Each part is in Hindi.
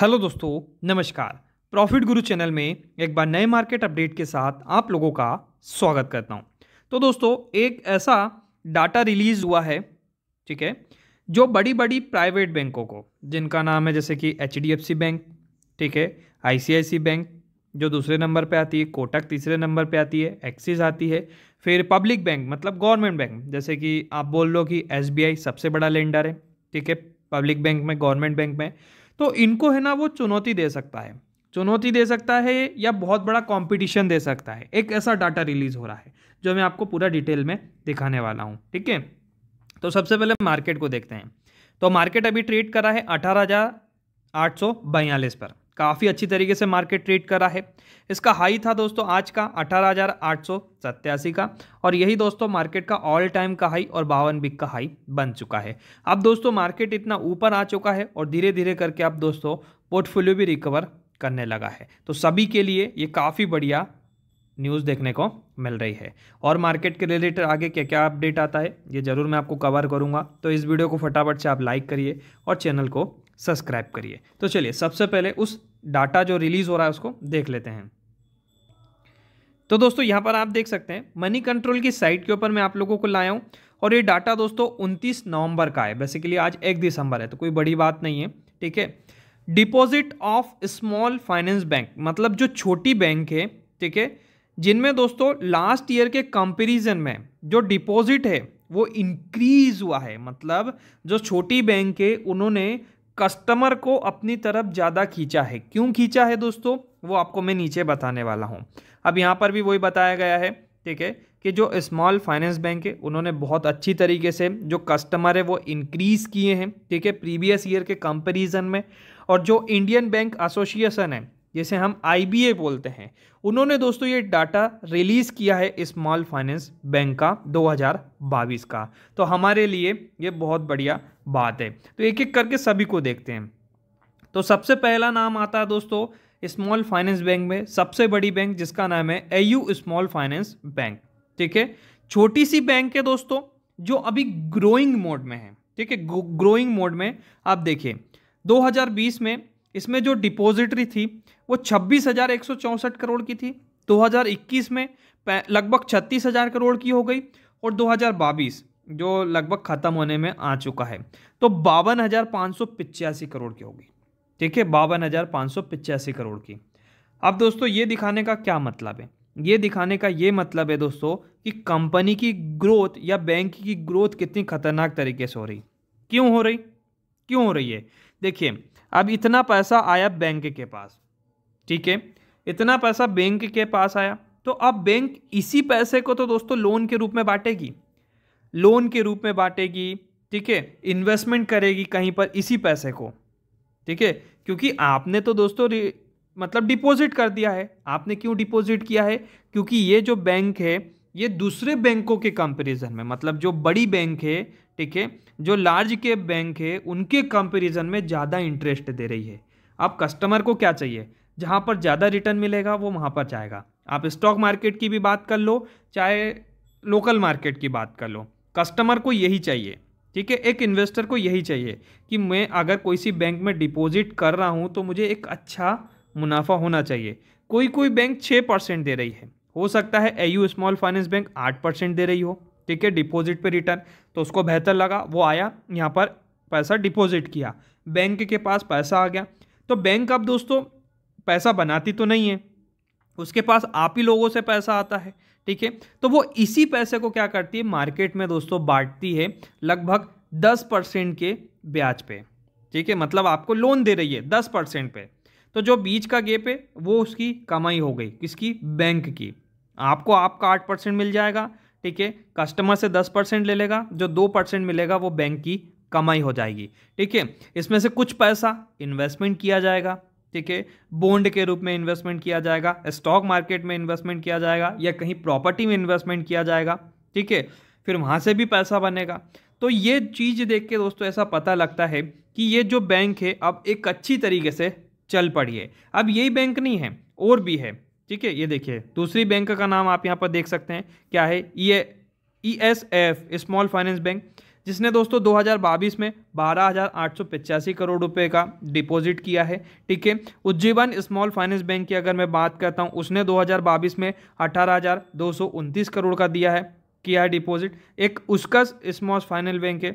हेलो दोस्तों नमस्कार प्रॉफिट गुरु चैनल में एक बार नए मार्केट अपडेट के साथ आप लोगों का स्वागत करता हूं तो दोस्तों एक ऐसा डाटा रिलीज़ हुआ है ठीक है जो बड़ी बड़ी प्राइवेट बैंकों को जिनका नाम है जैसे कि एच बैंक ठीक है आई बैंक जो दूसरे नंबर पे आती है कोटक तीसरे नंबर पे आती है एक्सिस आती है फिर पब्लिक बैंक मतलब गवर्नमेंट बैंक जैसे कि आप बोल लो कि एस सबसे बड़ा लेंडर है ठीक है पब्लिक बैंक में गवर्नमेंट बैंक में तो इनको है ना वो चुनौती दे सकता है चुनौती दे सकता है या बहुत बड़ा कंपटीशन दे सकता है एक ऐसा डाटा रिलीज हो रहा है जो मैं आपको पूरा डिटेल में दिखाने वाला हूँ ठीक है तो सबसे पहले मार्केट को देखते हैं तो मार्केट अभी ट्रेड करा है अठारह पर काफ़ी अच्छी तरीके से मार्केट ट्रेड करा है इसका हाई था दोस्तों आज का अठारह का और यही दोस्तों मार्केट का ऑल टाइम का हाई और बावन बिक का हाई बन चुका है अब दोस्तों मार्केट इतना ऊपर आ चुका है और धीरे धीरे करके अब दोस्तों पोर्टफोलियो भी रिकवर करने लगा है तो सभी के लिए ये काफ़ी बढ़िया न्यूज़ देखने को मिल रही है और मार्केट के रिलेटेड आगे क्या क्या अपडेट आता है ये ज़रूर मैं आपको कवर करूँगा तो इस वीडियो को फटाफट से आप लाइक करिए और चैनल को सब्सक्राइब करिए तो चलिए सबसे पहले उस डाटा जो रिलीज़ हो रहा है उसको देख लेते हैं तो दोस्तों यहां पर आप देख सकते हैं मनी कंट्रोल की साइट के ऊपर मैं आप लोगों को लाया हूं और ये डाटा दोस्तों 29 नवंबर का है बेसिकली आज 1 दिसंबर है तो कोई बड़ी बात नहीं है ठीक है deposit of small finance bank मतलब जो छोटी बैंक है ठीक है जिनमें दोस्तों लास्ट ईयर के कंपेरिजन में जो डिपॉजिट है वो इंक्रीज हुआ है मतलब जो छोटी बैंक है उन्होंने कस्टमर को अपनी तरफ ज़्यादा खींचा है क्यों खींचा है दोस्तों वो आपको मैं नीचे बताने वाला हूँ अब यहाँ पर भी वही बताया गया है ठीक है कि जो स्मॉल फाइनेंस बैंक है उन्होंने बहुत अच्छी तरीके से जो कस्टमर है वो इंक्रीज़ किए हैं ठीक है प्रीवियस ईयर के कंपैरिजन में और जो इंडियन बैंक एसोसिएशन है जैसे हम आई बोलते हैं उन्होंने दोस्तों ये डाटा रिलीज़ किया है स्मॉल फाइनेंस बैंक का 2022 का तो हमारे लिए ये बहुत बढ़िया बात है तो एक एक करके सभी को देखते हैं तो सबसे पहला नाम आता है दोस्तों स्मॉल फाइनेंस बैंक में सबसे बड़ी बैंक जिसका नाम है A U small finance bank ठीक है छोटी सी बैंक है दोस्तों जो अभी ग्रोइंग मोड में है ठीक है ग्रोइंग मोड में आप देखिए 2020 में इसमें जो डिपॉजिटरी थी वो छब्बीस हज़ार एक सौ चौंसठ करोड़ की थी 2021 में लगभग छत्तीस हज़ार करोड़ की हो गई और 2022 जो लगभग ख़त्म होने में आ चुका है तो बावन हज़ार पाँच सौ पिचासी करोड़ की होगी ठीक है बावन हज़ार पाँच सौ पिचासी करोड़ की अब दोस्तों ये दिखाने का क्या मतलब है ये दिखाने का ये मतलब है दोस्तों कि कंपनी की ग्रोथ या बैंक की ग्रोथ कितनी खतरनाक तरीके से हो रही क्यों हो रही क्यों हो रही है देखिए अब इतना पैसा आया बैंक के पास ठीक है इतना पैसा बैंक के पास आया तो अब बैंक इसी पैसे को तो दोस्तों लोन के रूप में बांटेगी लोन के रूप में बांटेगी ठीक है इन्वेस्टमेंट करेगी कहीं पर इसी पैसे को ठीक है क्योंकि आपने तो दोस्तों मतलब डिपॉजिट कर दिया है आपने क्यों डिपॉजिट किया है क्योंकि ये जो बैंक है ये दूसरे बैंकों के कंपैरिजन में मतलब जो बड़ी बैंक है ठीक है जो लार्ज कैप बैंक है उनके कंपेरिजन में ज़्यादा इंटरेस्ट दे रही है अब कस्टमर को क्या चाहिए जहाँ पर ज़्यादा रिटर्न मिलेगा वो वहाँ पर जाएगा आप स्टॉक मार्केट की भी बात कर लो चाहे लोकल मार्केट की बात कर लो कस्टमर को यही चाहिए ठीक है एक इन्वेस्टर को यही चाहिए कि मैं अगर कोई सी बैंक में डिपॉजिट कर रहा हूँ तो मुझे एक अच्छा मुनाफा होना चाहिए कोई कोई बैंक छः परसेंट दे रही है हो सकता है A U small finance bank आठ परसेंट दे रही हो ठीक है डिपॉजिट पे रिटर्न तो उसको बेहतर लगा वो आया यहाँ पर पैसा डिपॉजिट किया बैंक के पास पैसा आ गया तो बैंक अब दोस्तों पैसा बनाती तो नहीं है उसके पास आप ही लोगों से पैसा आता है ठीक है तो वो इसी पैसे को क्या करती है मार्केट में दोस्तों बांटती है लगभग दस परसेंट के ब्याज पे ठीक है मतलब आपको लोन दे रही है दस परसेंट पे तो जो बीच का गेप है वो उसकी कमाई हो गई किसकी बैंक की आपको आपका आठ परसेंट मिल जाएगा ठीक है कस्टमर से दस परसेंट ले लेगा जो दो परसेंट मिलेगा वो बैंक की कमाई हो जाएगी ठीक है इसमें से कुछ पैसा इन्वेस्टमेंट किया जाएगा ठीक है बोंड के रूप में इन्वेस्टमेंट किया जाएगा स्टॉक मार्केट में इन्वेस्टमेंट किया जाएगा या कहीं प्रॉपर्टी में इन्वेस्टमेंट किया जाएगा ठीक है फिर वहाँ से भी पैसा बनेगा तो ये चीज़ देख के दोस्तों ऐसा पता लगता है कि ये जो बैंक है अब एक अच्छी तरीके से चल पड़ी है अब यही बैंक नहीं है और भी है ठीक है ये देखिए दूसरी बैंक का नाम आप यहाँ पर देख सकते हैं क्या है ये E S F small finance bank जिसने दोस्तों बाईस में बारह करोड़ रुपए का डिपॉजिट किया है ठीक है उज्जीवन स्मॉल फाइनेंस बैंक की अगर मैं बात करता हूँ उसने 2022 में अठारह करोड़ का दिया है किया है डिपॉजिट एक उसका स्मॉल फाइनेंस बैंक है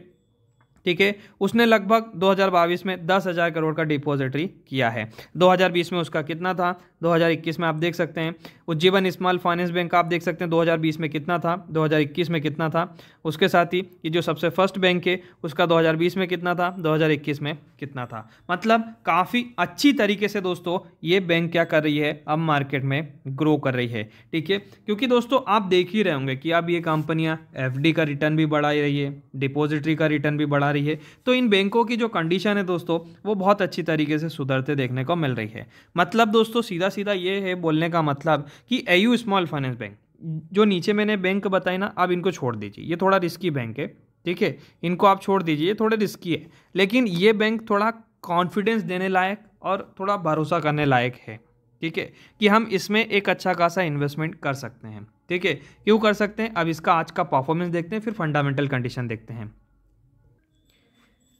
ठीक है उसने लगभग 2022 में दस हज़ार करोड़ का डिपॉजिटरी किया है 2020 में उसका कितना था 2021 में आप देख सकते हैं उज्जीवन स्मॉल फाइनेंस बैंक आप देख सकते हैं 2020 में कितना था 2021 में कितना था उसके साथ ही ये जो सबसे फर्स्ट बैंक है उसका 2020 में कितना था 2021 में कितना था मतलब काफ़ी अच्छी तरीके से दोस्तों ये बैंक क्या कर रही है अब मार्केट में ग्रो कर रही है ठीक है क्योंकि दोस्तों आप देख ही रहे होंगे कि अब ये कंपनियाँ एफ का रिटर्न भी बढ़ा रही है डिपोजिटरी का रिटर्न भी बढ़ा रही है तो इन बैंकों की जो कंडीशन है दोस्तों वो बहुत अच्छी तरीके से सुधरते देखने को मिल रही है मतलब दोस्तों सीधा सीधा सीधा ये है बोलने का मतलब कि एयू स्मॉल फाइनेंस बैंक जो नीचे मैंने बैंक बताई ना आप इनको छोड़ दीजिए ये थोड़ा रिस्की बैंक है ठीक है इनको आप छोड़ दीजिए ये थोड़े रिस्की है लेकिन ये बैंक थोड़ा कॉन्फिडेंस देने लायक और थोड़ा भरोसा करने लायक है ठीक है कि हम इसमें एक अच्छा खासा इन्वेस्टमेंट कर सकते हैं ठीक है क्यों कर सकते हैं अब इसका आज का परफॉर्मेंस देखते हैं फिर फंडामेंटल कंडीशन देखते हैं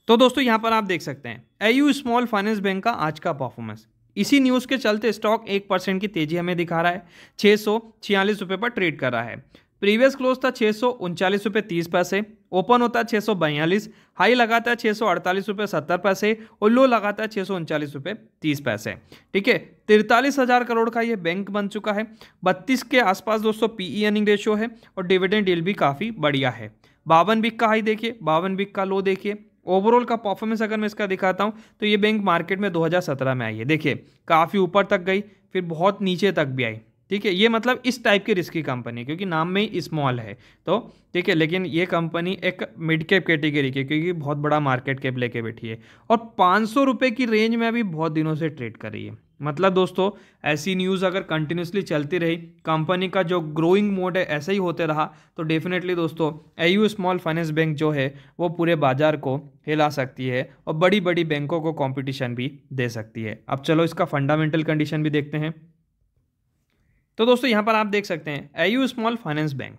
तो दोस्तों यहाँ पर आप देख सकते हैं एयू स्मॉल फाइनेंस बैंक का आज का परफॉर्मेंस इसी न्यूज़ के चलते स्टॉक एक परसेंट की तेजी हमें दिखा रहा है छः सौ छियालीस रुपये पर ट्रेड कर रहा है प्रीवियस क्लोज था छः सौ उनचालीस रुपये तीस पैसे ओपन होता है छः सौ बयालीस हाई लगाता है छः सौ अड़तालीस रुपये सत्तर पैसे और लो लगाता है छः सौ उनचालीस रुपये तीस पैसे ठीक है तिरतालीस हज़ार करोड़ का ये बैंक बन चुका है बत्तीस के आसपास दोस्तों पीई अर्निंग रेशियो है और डिविडेंड डील भी काफ़ी बढ़िया है बावन बिक का हाई देखिए बावन बिक का लो देखिए ओवरऑल का परफॉर्मेंस अगर मैं इसका दिखाता हूँ तो ये बैंक मार्केट में 2017 में आई है देखिए काफ़ी ऊपर तक गई फिर बहुत नीचे तक भी आई ठीक है ये मतलब इस टाइप की रिस्की कंपनी क्योंकि नाम में ही स्मॉल है तो ठीक है लेकिन ये कंपनी एक मिड कैप कैटेगरी की क्योंकि बहुत बड़ा मार्केट कैप लेके बैठी है और पाँच सौ की रेंज में अभी बहुत दिनों से ट्रेड कर रही है मतलब दोस्तों ऐसी न्यूज़ अगर कंटिन्यूसली चलती रही कंपनी का जो ग्रोइंग मोड है ऐसे ही होते रहा तो डेफिनेटली दोस्तों ए स्मॉल फाइनेंस बैंक जो है वो पूरे बाजार को हिला सकती है और बड़ी बड़ी बैंकों को कंपटीशन भी दे सकती है अब चलो इसका फंडामेंटल कंडीशन भी देखते हैं तो दोस्तों यहाँ पर आप देख सकते हैं ए स्मॉल फाइनेंस बैंक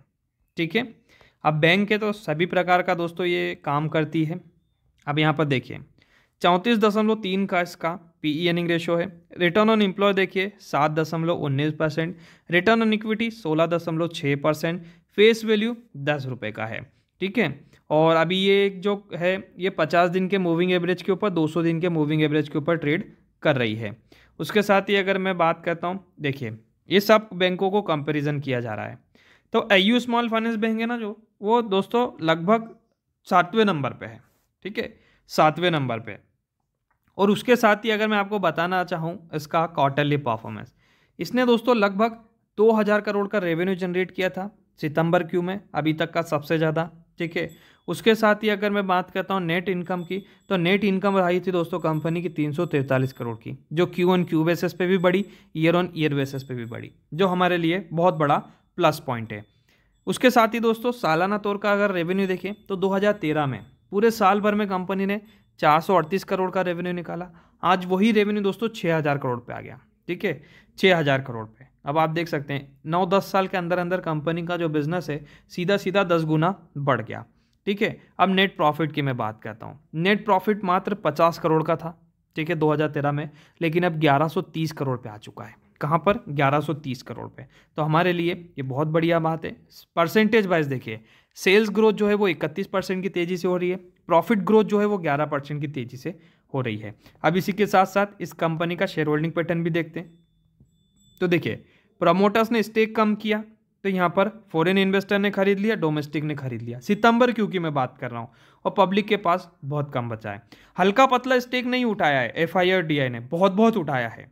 ठीक है अब बैंक है तो सभी प्रकार का दोस्तों ये काम करती है अब यहाँ पर देखिए चौंतीस दशमलव तीन का इसका पी ई एनिंग रेशो है रिटर्न ऑन एम्प्लॉय देखिए सात दशमलव उन्नीस परसेंट रिटर्न ऑन इक्विटी सोलह दशमलव छः परसेंट फेस वैल्यू दस रुपये का है ठीक है और अभी ये जो है ये पचास दिन के मूविंग एवरेज के ऊपर दो सौ दिन के मूविंग एवरेज के ऊपर ट्रेड कर रही है उसके साथ ही अगर मैं बात करता हूँ देखिए ये सब बैंकों को कंपेरिजन किया जा रहा है तो आई स्मॉल फाइनेंस बैंक है ना जो वो दोस्तों लगभग सातवें नंबर पर है ठीक है सातवें नंबर पर और उसके साथ ही अगर मैं आपको बताना चाहूँ इसका क्वार्टरली परफॉर्मेंस इसने दोस्तों लगभग 2000 करोड़ का रेवेन्यू जनरेट किया था सितंबर क्यू में अभी तक का सबसे ज़्यादा ठीक है उसके साथ ही अगर मैं बात करता हूँ नेट इनकम की तो नेट इनकम रही थी दोस्तों कंपनी की तीन करोड़ की जो क्यू ऑन क्यू बेसिस पे भी बढ़ी ईयर ऑन ईयर बेसिस पे भी बढ़ी जो हमारे लिए बहुत बड़ा प्लस पॉइंट है उसके साथ ही दोस्तों सालाना तौर का अगर रेवेन्यू देखें तो दो में पूरे साल भर में कंपनी ने 438 करोड़ का रेवेन्यू निकाला आज वही रेवेन्यू दोस्तों 6000 करोड़ पे आ गया ठीक है 6000 करोड़ पे अब आप देख सकते हैं नौ दस साल के अंदर अंदर कंपनी का जो बिजनेस है सीधा सीधा दस गुना बढ़ गया ठीक है अब नेट प्रॉफिट की मैं बात करता हूँ नेट प्रॉफिट मात्र पचास करोड़ का था ठीक है 2013 में लेकिन अब 1130 करोड़ पे आ चुका है कहाँ पर 1130 करोड़ पे तो हमारे लिए ये बहुत बढ़िया बात है परसेंटेज वाइज देखिए सेल्स ग्रोथ जो है वो 31 परसेंट की तेज़ी से हो रही है प्रॉफिट ग्रोथ जो है वो ग्यारह परसेंट की तेजी से हो रही है अब इसी के साथ साथ इस कंपनी का शेयर होल्डिंग पैटर्न भी देखते हैं तो देखिए प्रमोटर्स ने स्टेक कम किया तो यहाँ पर फॉरेन इन्वेस्टर ने खरीद लिया डोमेस्टिक ने खरीद लिया सितंबर क्योंकि मैं बात कर रहा हूँ और पब्लिक के पास बहुत कम बचा है हल्का पतला स्टेक नहीं उठाया है एफ आई ने बहुत बहुत उठाया है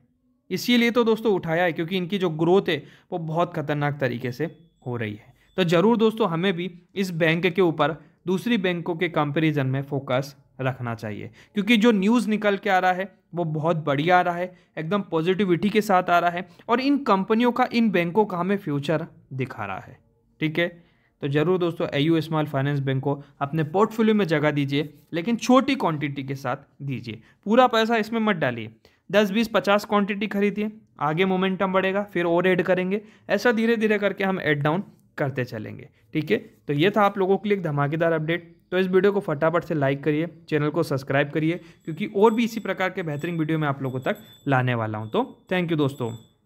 इसीलिए तो दोस्तों उठाया है क्योंकि इनकी जो ग्रोथ है वो बहुत खतरनाक तरीके से हो रही है तो ज़रूर दोस्तों हमें भी इस बैंक के ऊपर दूसरी बैंकों के कंपेरिजन में फोकस रखना चाहिए क्योंकि जो न्यूज़ निकल के आ रहा है वो बहुत बढ़िया आ रहा है एकदम पॉजिटिविटी के साथ आ रहा है और इन कंपनियों का इन बैंकों का हमें फ्यूचर दिखा रहा है ठीक है तो ज़रूर दोस्तों A U small finance bank को अपने पोर्टफोलियो में जगह दीजिए लेकिन छोटी क्वांटिटी के साथ दीजिए पूरा पैसा इसमें मत डालिए दस बीस पचास क्वांटिटी खरीदिए आगे मोमेंटम बढ़ेगा फिर और एड करेंगे ऐसा धीरे धीरे करके हम ऐड डाउन करते चलेंगे ठीक है तो ये था आप लोगों के लिए एक धमाकेदार अपडेट तो इस वीडियो को फटाफट से लाइक करिए चैनल को सब्सक्राइब करिए क्योंकि और भी इसी प्रकार के बेहतरीन वीडियो मैं आप लोगों तक लाने वाला हूँ तो थैंक यू दोस्तों